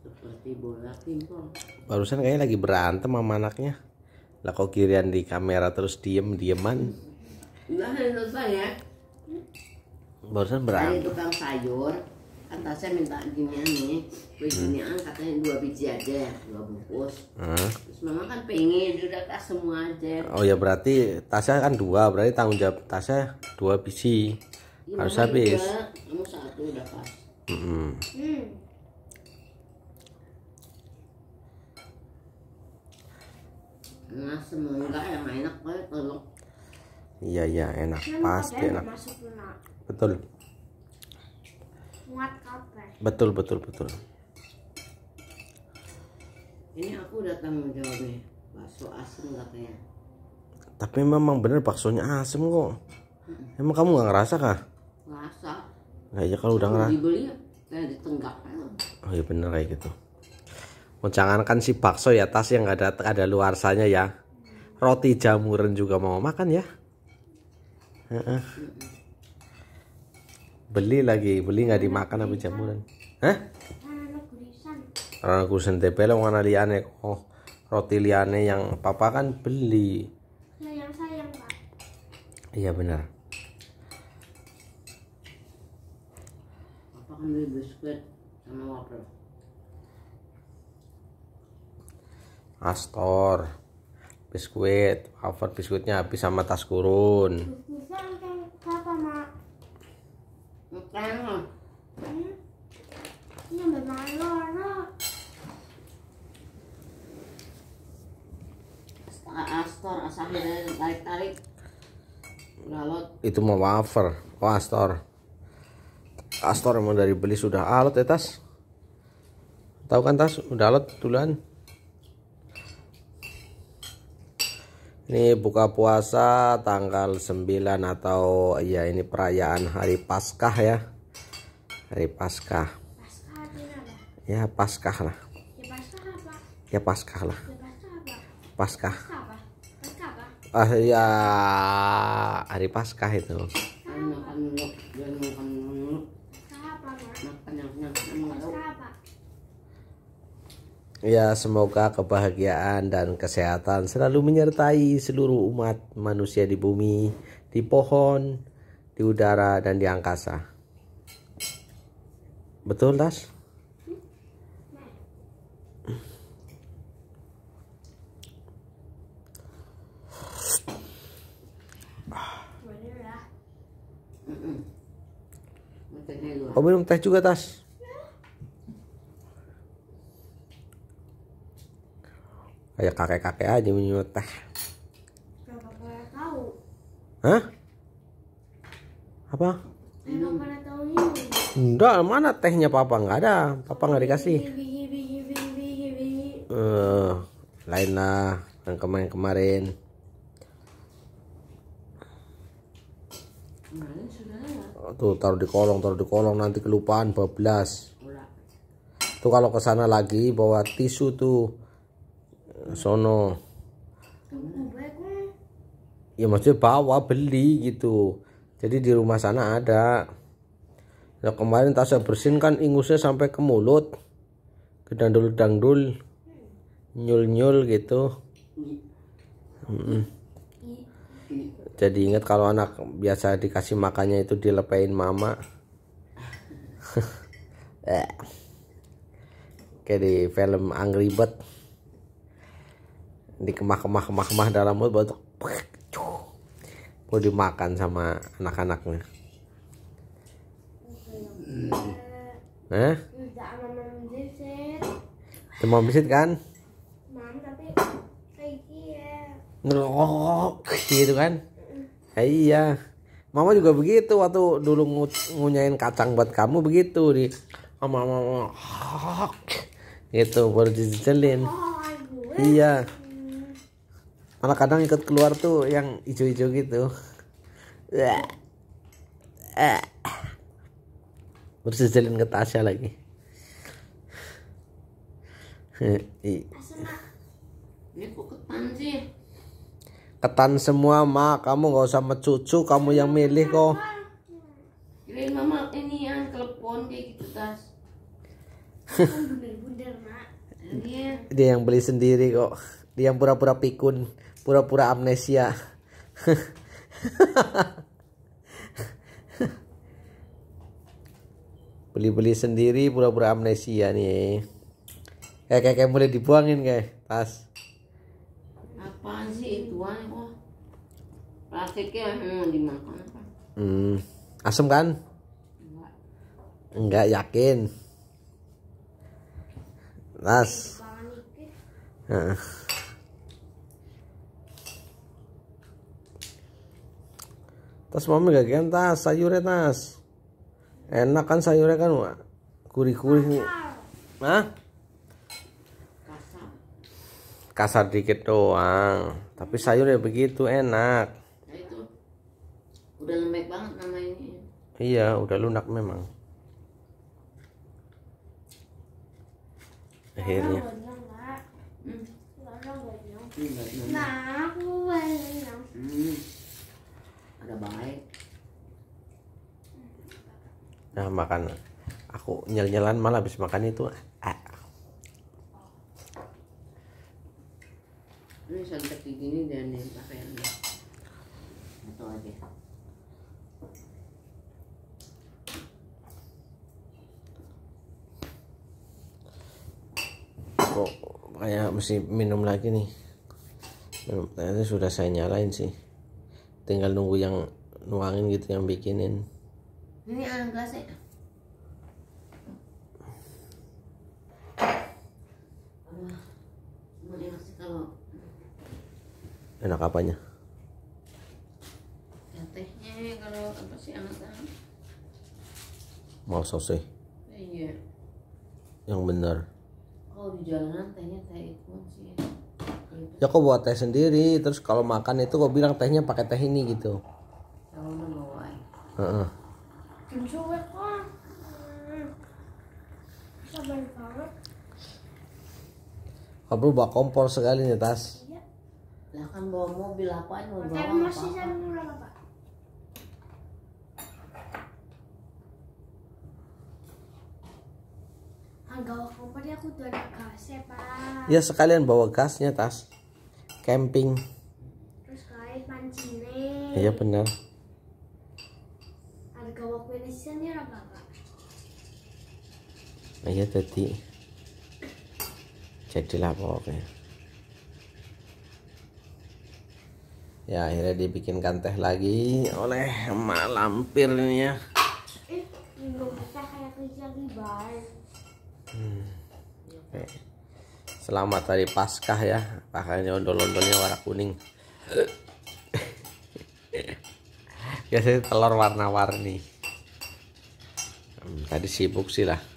seperti bola pingpong. Barusan kayaknya lagi berantem sama anaknya. Lah kok kirian di kamera terus diem-dieman. Enggak selesai ya. Barusan berantem. Ini tukang sayur, atasnya minta gini nih. begini ginian hmm. katanya dua biji aja, ya, dua bungkus. Hmm. Terus mama kan pengen, udah tas semua aja. Oh ya berarti tasnya kan dua, berarti tanggung jawab tasnya dua biji. Ya, harus habis. kamu satu udah pas. Hmm. hmm. Nah, semoga yang enak kali Iya, iya, enak. Nah, Pasti enak. Betul. Muat Betul, betul, betul. Ini aku datang menjawabnya Bakso asem katanya. Tapi memang benar baksonya asem kok. Emang kamu nggak ngerasa kah? Ngerasa kayaknya kalau udah ngerasa dibeli ya oh iya bener kayak gitu oh, kan si bakso ya tas yang ada ada luarsanya ya roti jamuran juga mau makan ya beli lagi beli nggak dimakan apa jamuran Hah? Rana kusen tepel lo mana liane oh roti liane yang papa kan beli. Nah, yang sayang pak. Iya benar. ambil biskuit sama wafer Astor biskuit wafer biskuitnya habis sama tas kurun Astor asal dari tarik-tarik itu mau wafer oh Astor Astor mau dari beli sudah alat ya tas tahu kan tas udah alat duluan ini buka puasa tanggal 9 atau ya ini perayaan hari Paskah ya hari Paskah ya Paskah lah ya Paskah lah Paskah ah ya hari Paskah itu Ya, semoga kebahagiaan dan kesehatan selalu menyertai seluruh umat manusia di bumi, di pohon, di udara, dan di angkasa. Betul, Das? Oh, minum teh juga, Tas? kayak kakek-kakek aja minum teh tahu hah apa emang tahu enggak mana tehnya papa nggak ada papa nggak dikasih eh uh, lain lah yang kemarin kemarin oh, tuh taruh di kolong taruh di kolong nanti kelupaan bablas tuh kalau ke sana lagi bawa tisu tuh sono ya maksudnya bawa beli gitu jadi di rumah sana ada nah kemarin tasnya bersin kan ingusnya sampai ke mulut ke dandul dangdul, nyul nyul gitu jadi ingat kalau anak biasa dikasih makannya itu dilepain mama eh. kayak di film Angry Bird dikemah-kemah-kemah-kemah kemah dalam mulut baru mau dimakan sama anak-anaknya Nah, cuma bisit kan? Gitu ya. kayak gitu kan iya mama juga begitu waktu dulu ngunyain kacang buat kamu begitu di mama mama gitu baru dijelin oh, iya malah kadang ikut keluar tuh yang hijau-hijau gitu terus jalan ke Tasya lagi ketan semua ma kamu nggak usah mecucu kamu yang milih kok kirain mama ini yang telepon kayak gitu tas kan iya. dia yang beli sendiri kok dia yang pura-pura pikun pura-pura amnesia beli-beli sendiri pura-pura amnesia nih kayak kayak, kayak boleh dibuangin kayak pas apaan sih itu kok plastiknya mau dimakan apa hmm. asem kan enggak yakin Mas. Heeh. tas mami kian tas sayurnya tas enak kan sayurnya kan wa kuri kuri nah kasar dikit doang tapi sayurnya begitu enak ya udah lembek banget nama iya udah lunak memang nah, akhirnya hmm. nah aku terbaik nah makan aku nyel-nyelan malah habis makan itu ah. ini santet gini dan yang pakai atau aja kok kayak mesti minum lagi nih minum ternyata sudah saya nyalain sih tinggal nunggu yang nuangin gitu yang bikinin ini angka ya? sih enak apanya ya, tehnya ya, kalau apa sih anak mau selesai iya yang benar kalau di jalanan tehnya teh itu sih ya kok buat teh sendiri terus kalau makan itu kok bilang tehnya pakai teh ini gitu uh -uh. Kamu bawa kompor sekali nih tas. Iya. Lah kan bawa mobil apa? mau bawa? apa masih saya Aku kudu ada gasnya, Pak. Ya sekalian bawa gasnya, Tas. Camping. Terus panci nih. Iya benar. Harga waktu ini sih ya, Bapak. Nah, iya tadi. Jadilah pokoknya. Ya akhirnya dibikinkan teh lagi oleh emak lampirnya. Eh, minum teh kayak kerja di Hmm. Selamat hari Paskah ya. pakainya ondol-ondolnya warna kuning. Biasanya telur warna-warni. Hmm, tadi sibuk sih lah.